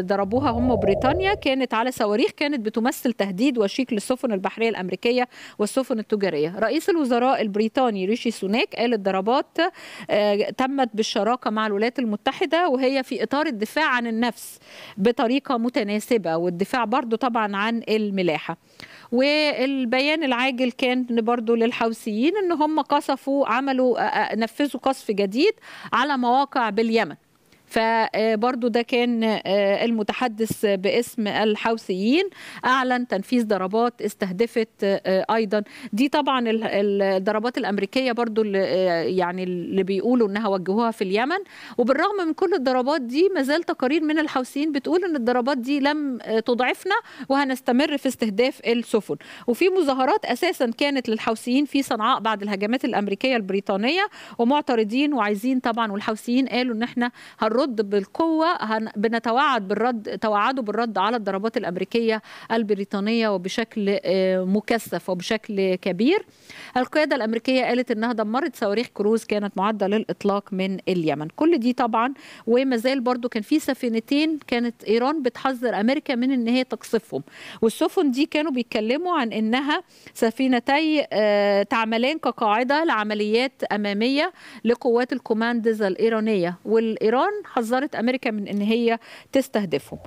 ضربوها هم بريطانيا كانت على صواريخ كانت بتمثل تهديد وشيك للسفن البحريه الامريكيه والسفن التجاريه. رئيس الوزراء البريطاني ريشي سوناك قال الضربات آه، تمت بالشراكه مع الولايات المتحده وهي في اطار الدفاع عن النفس بطريقه متناسبه والدفاع برضه طبعا عن الملاحه. والبيان العاجل كان برضه للحوثيين ان هم قصفوا عملوا آه، آه، نفذوا قصف جديد على مواقع باليمن. فبرضو ده كان آه، المتحدث باسم الحوثيين أعلن تنفيذ ضربات استهدفت آه، أيضا دي طبعا الضربات الأمريكية برضو اللي آه، يعني اللي بيقولوا أنها وجهوها في اليمن وبالرغم من كل الضربات دي ما زال تقارير من الحوثيين بتقول أن الضربات دي لم تضعفنا وهنستمر في استهداف السفن وفي مظاهرات أساسا كانت للحوثيين في صنعاء بعد الهجمات الأمريكية البريطانية ومعترضين وعايزين طبعا والحوثيين قالوا أن احنا هنروح هنرد بالقوه هن... بنتوعد بالرد توعدوا بالرد على الضربات الامريكيه البريطانيه وبشكل آه، مكثف وبشكل كبير. القياده الامريكيه قالت انها دمرت صواريخ كروز كانت معده للاطلاق من اليمن. كل دي طبعا وما زال برضو كان في سفينتين كانت ايران بتحذر امريكا من ان هي تقصفهم والسفن دي كانوا بيتكلموا عن انها سفينتي آه، تعملان كقاعده لعمليات اماميه لقوات الكوماندز الايرانيه والايران حذرت امريكا من ان هي تستهدفهم